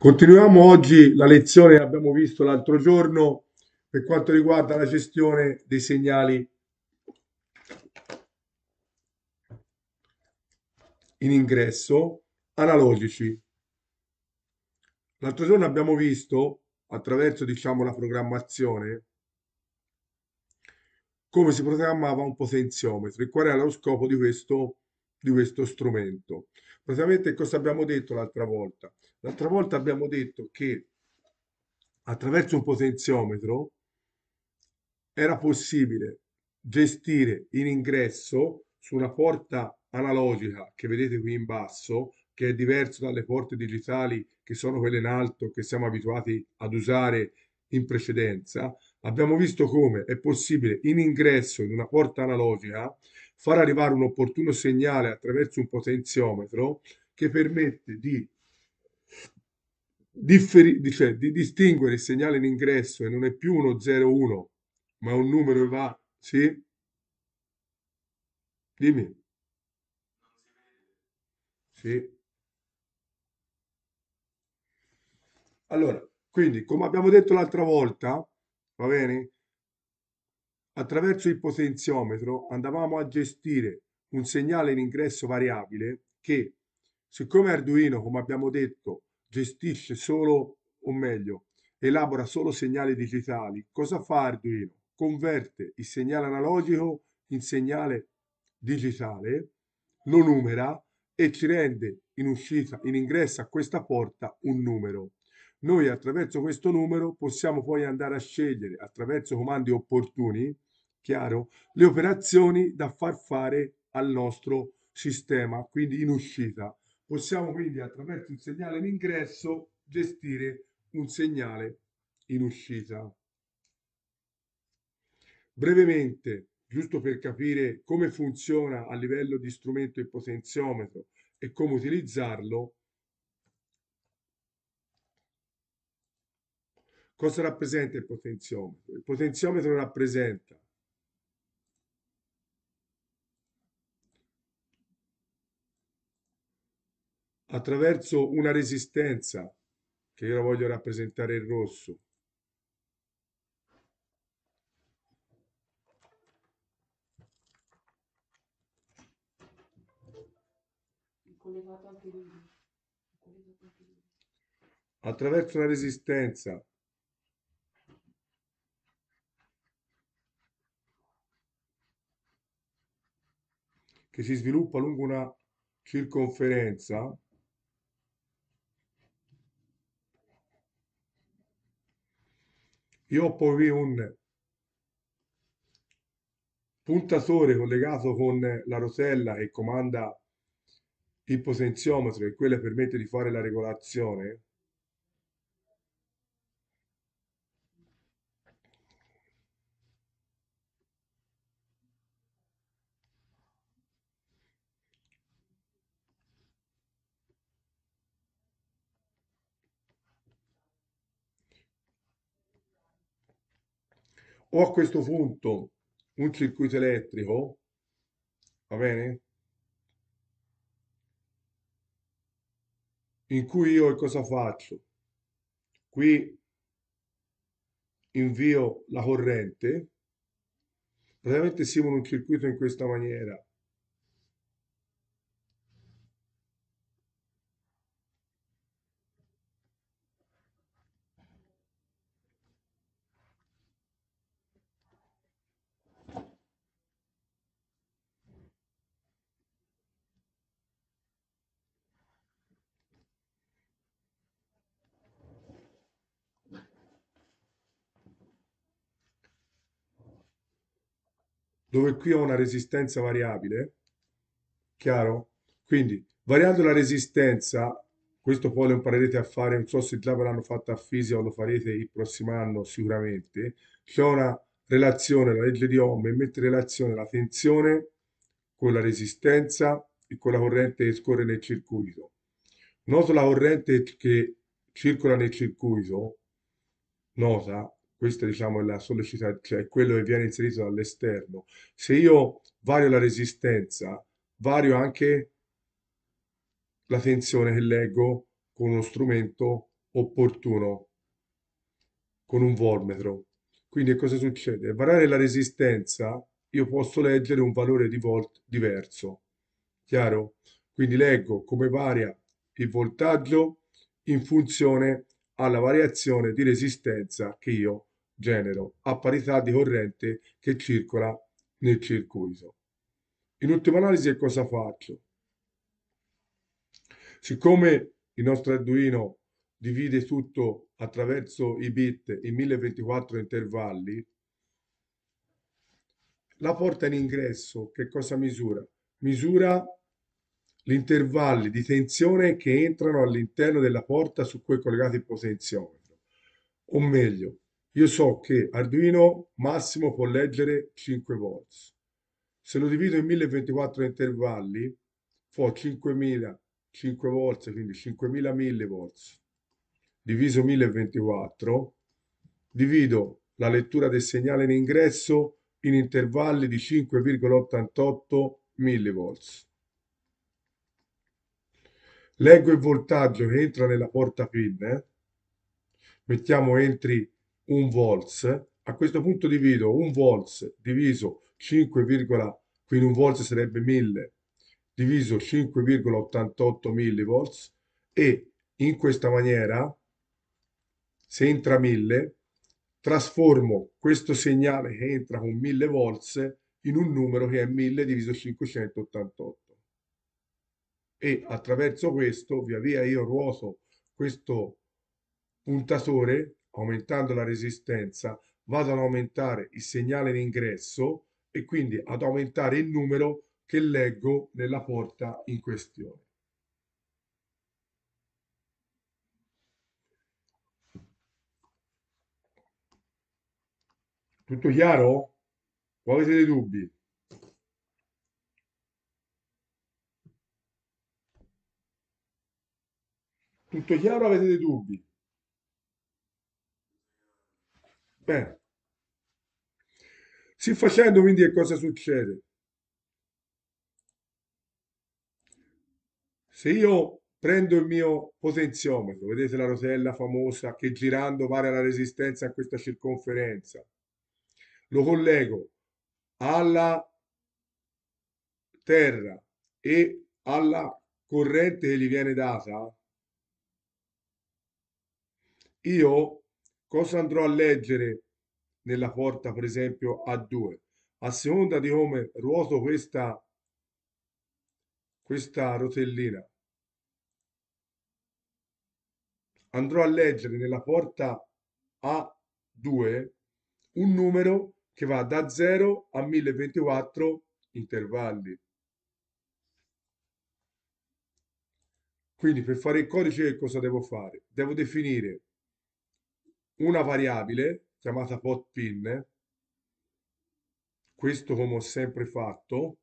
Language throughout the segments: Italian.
Continuiamo oggi la lezione che abbiamo visto l'altro giorno per quanto riguarda la gestione dei segnali in ingresso analogici. L'altro giorno abbiamo visto, attraverso diciamo, la programmazione, come si programmava un potenziometro, e qual era lo scopo di questo, di questo strumento. Praticamente cosa abbiamo detto l'altra volta? L'altra volta abbiamo detto che attraverso un potenziometro era possibile gestire in ingresso su una porta analogica che vedete qui in basso, che è diverso dalle porte digitali che sono quelle in alto che siamo abituati ad usare in precedenza, abbiamo visto come è possibile in ingresso in una porta analogica far arrivare un opportuno segnale attraverso un potenziometro che permette di, differi, cioè, di distinguere il segnale in ingresso e non è più uno 01, ma un numero che va... Sì? Dimmi. Sì. Allora, quindi, come abbiamo detto l'altra volta, va bene? Attraverso il potenziometro andavamo a gestire un segnale in ingresso variabile che, siccome Arduino, come abbiamo detto, gestisce solo, o meglio, elabora solo segnali digitali, cosa fa Arduino? Converte il segnale analogico in segnale digitale, lo numera e ci rende in uscita, in ingresso a questa porta un numero. Noi attraverso questo numero possiamo poi andare a scegliere attraverso comandi opportuni chiaro, le operazioni da far fare al nostro sistema, quindi in uscita. Possiamo quindi attraverso un segnale in ingresso gestire un segnale in uscita. Brevemente, giusto per capire come funziona a livello di strumento il potenziometro e come utilizzarlo, cosa rappresenta il potenziometro? Il potenziometro rappresenta attraverso una resistenza, che io la voglio rappresentare in rosso, attraverso una resistenza che si sviluppa lungo una circonferenza io ho poi un puntatore collegato con la rotella che comanda il potenziometro e quello permette di fare la regolazione ho a questo punto un circuito elettrico, va bene? In cui io cosa faccio? Qui invio la corrente, praticamente simulo un circuito in questa maniera. dove qui ho una resistenza variabile, chiaro? Quindi variando la resistenza, questo poi lo imparerete a fare, non so se già ve l'hanno fatto a fisica o lo farete il prossimo anno sicuramente, c'è una relazione, la legge di Ohm mette in relazione la tensione con la resistenza e con la corrente che scorre nel circuito. Noto la corrente che circola nel circuito, nota questa diciamo, è la sollecità, cioè quello che viene inserito dall'esterno. Se io vario la resistenza, vario anche la tensione che leggo con uno strumento opportuno, con un volmetro. Quindi cosa succede? Variare la resistenza, io posso leggere un valore di volt diverso, chiaro? Quindi leggo come varia il voltaggio in funzione alla variazione di resistenza che io ho genero a parità di corrente che circola nel circuito. In ultima analisi cosa faccio? Siccome il nostro Arduino divide tutto attraverso i bit in 1024 intervalli, la porta in ingresso che cosa misura? Misura gli intervalli di tensione che entrano all'interno della porta su cui è collegato il potenziometro, o meglio, io so che Arduino massimo può leggere 5 volts. Se lo divido in 1024 intervalli, fa 5000, 5 volts, quindi 5000 millivolts, diviso 1024, divido la lettura del segnale in ingresso in intervalli di 5,88 millivolts. Leggo il voltaggio che entra nella porta PIN, eh. mettiamo entri 1 volts, a questo punto divido un volts diviso 5, quindi un volts sarebbe 1000 diviso 5,88 millivolts e in questa maniera se entra 1000 trasformo questo segnale che entra con 1000 volts in un numero che è 1000 diviso 588 e attraverso questo via via io ruoto questo puntatore aumentando la resistenza, vado ad aumentare il segnale d'ingresso e quindi ad aumentare il numero che leggo nella porta in questione. Tutto chiaro? O avete dei dubbi? Tutto chiaro? Avete dei dubbi? Bene. Sì facendo quindi che cosa succede? Se io prendo il mio potenziometro, vedete la rosella famosa che girando varia la resistenza a questa circonferenza, lo collego alla terra e alla corrente che gli viene data, io cosa andrò a leggere nella porta, per esempio, a 2. A seconda di come ruoto questa, questa rotellina, andrò a leggere nella porta A2 un numero che va da 0 a 1024 intervalli. Quindi per fare il codice cosa devo fare? Devo definire una variabile chiamata pot pin, questo come ho sempre fatto,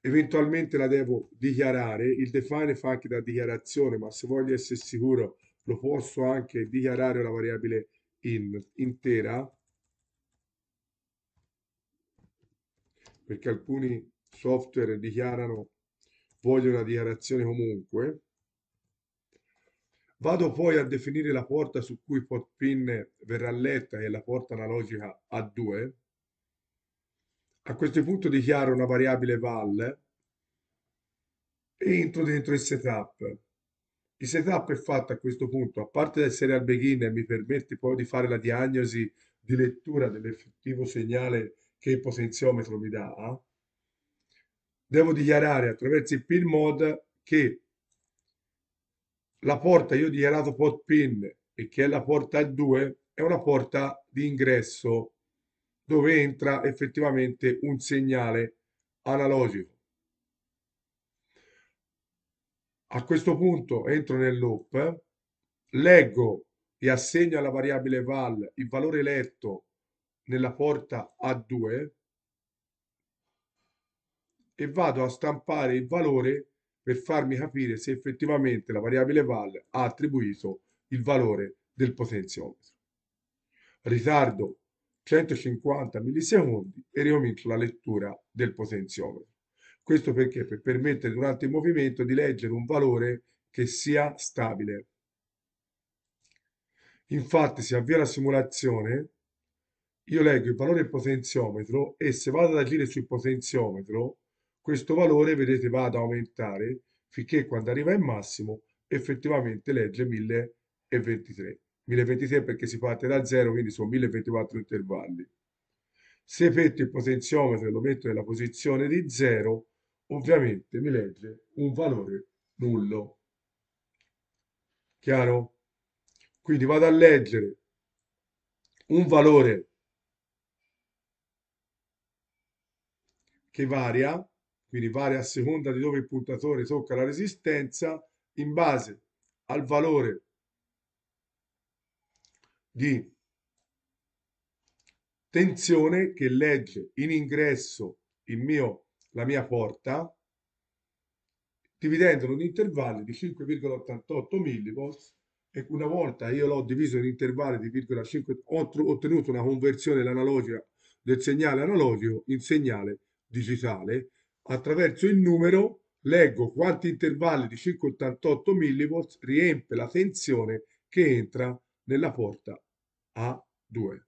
eventualmente la devo dichiarare, il define fa anche da dichiarazione, ma se voglio essere sicuro lo posso anche dichiarare una variabile in, intera, perché alcuni software dichiarano, voglio una dichiarazione comunque, Vado poi a definire la porta su cui port pin verrà letta e la porta analogica a 2. A questo punto dichiaro una variabile val e entro dentro il setup. Il setup è fatto a questo punto, a parte del serial beginner, mi permette poi di fare la diagnosi di lettura dell'effettivo segnale che il potenziometro mi dà. Devo dichiarare attraverso il pin mod che la porta, io ho dichiarato pot pin e che è la porta 2, è una porta di ingresso dove entra effettivamente un segnale analogico. A questo punto entro nel loop, leggo e assegno alla variabile val il valore letto nella porta A2 e vado a stampare il valore per farmi capire se effettivamente la variabile val ha attribuito il valore del potenziometro. Ritardo 150 millisecondi e ricomincio la lettura del potenziometro. Questo perché? Per permettere durante il movimento di leggere un valore che sia stabile. Infatti si avvia la simulazione, io leggo il valore del potenziometro e se vado ad agire sul potenziometro questo valore vedete va ad aumentare finché quando arriva in massimo effettivamente legge 1023 1023 perché si parte da 0 quindi sono 1024 intervalli se metto il potenziometro e lo metto nella posizione di 0 ovviamente mi legge un valore nullo chiaro? quindi vado a leggere un valore che varia quindi varia a seconda di dove il puntatore tocca la resistenza, in base al valore di tensione che legge in ingresso il mio, la mia porta, dividendolo in intervalli di 5,88 millivolts e una volta io l'ho diviso in intervalli di 0,5 ho ottenuto una conversione analogica del segnale analogico in segnale digitale attraverso il numero leggo quanti intervalli di 588 millivolts riempie la tensione che entra nella porta A2.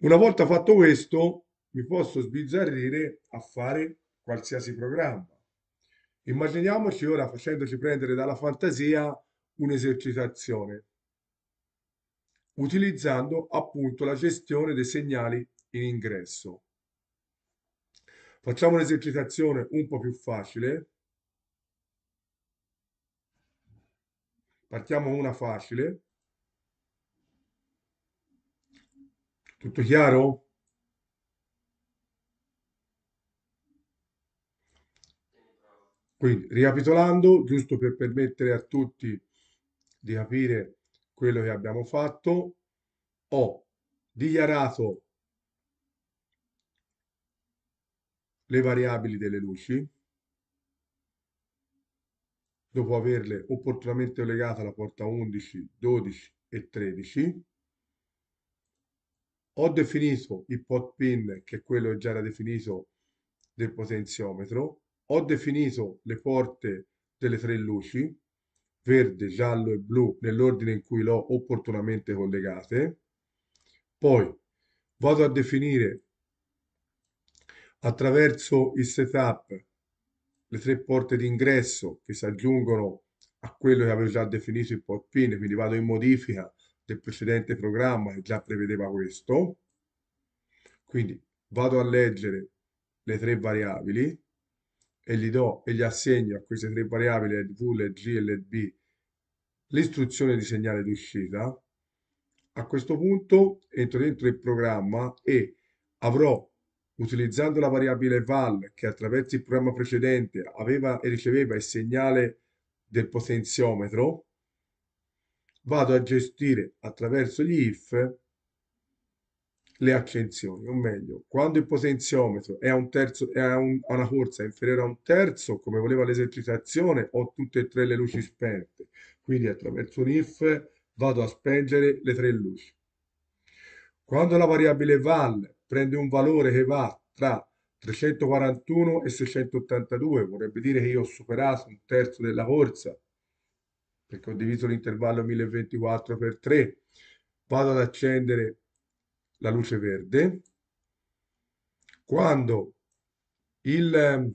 Una volta fatto questo, mi posso sbizzarrire a fare qualsiasi programma. Immaginiamoci ora, facendoci prendere dalla fantasia, un'esercitazione utilizzando appunto la gestione dei segnali in ingresso. Facciamo un'esercitazione un po' più facile. Partiamo una facile. Tutto chiaro? Quindi, ricapitolando, giusto per permettere a tutti di capire quello che abbiamo fatto, ho dichiarato le variabili delle luci, dopo averle opportunamente legate alla porta 11, 12 e 13, ho definito il pot pin, che è quello che già era definito del potenziometro, ho definito le porte delle tre luci, verde, giallo e blu nell'ordine in cui l'ho opportunamente collegate. Poi vado a definire attraverso il setup le tre porte d'ingresso che si aggiungono a quello che avevo già definito il port pin, quindi vado in modifica del precedente programma che già prevedeva questo. Quindi vado a leggere le tre variabili e gli do e gli assegno a queste tre variabili LED V, G e LED l'istruzione di segnale d'uscita, a questo punto entro dentro il programma e avrò, utilizzando la variabile val che attraverso il programma precedente aveva e riceveva il segnale del potenziometro, vado a gestire attraverso gli if le accensioni, o meglio, quando il potenziometro è, un terzo, è un, a, una corsa inferiore a un terzo, come voleva l'esercitazione, ho tutte e tre le luci spente. Quindi attraverso un if vado a spengere le tre luci. Quando la variabile val prende un valore che va tra 341 e 682, vorrebbe dire che io ho superato un terzo della corsa, perché ho diviso l'intervallo 1024 per 3, vado ad accendere la luce verde. Quando il ehm,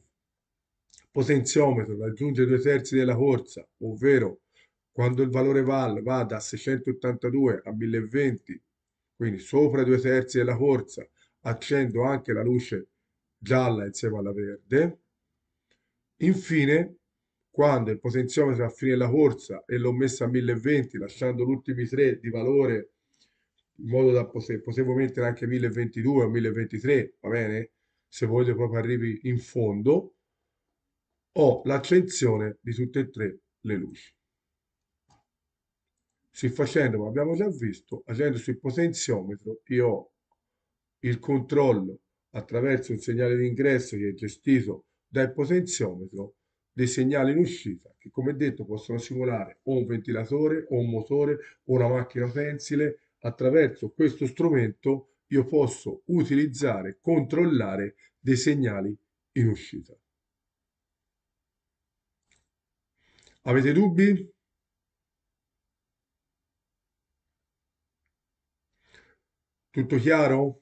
potenziometro raggiunge due terzi della corsa, ovvero quando il valore VAL va da 682 a 1020, quindi sopra i due terzi della corsa, accendo anche la luce gialla insieme alla verde. Infine, quando il potenziometro a fine della corsa e l'ho messa a 1020, lasciando gli ultimi tre di valore, in modo da poter, potevo mettere anche 1022 o 1023, va bene? Se voglio proprio arrivi in fondo, ho l'accensione di tutte e tre le luci. Sul facendo, come abbiamo già visto, agendo sul potenziometro, io ho il controllo attraverso un segnale d'ingresso che è gestito dal potenziometro dei segnali in uscita che come detto possono simulare o un ventilatore o un motore o una macchina pensile attraverso questo strumento io posso utilizzare controllare dei segnali in uscita avete dubbi? tutto chiaro?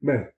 Bene.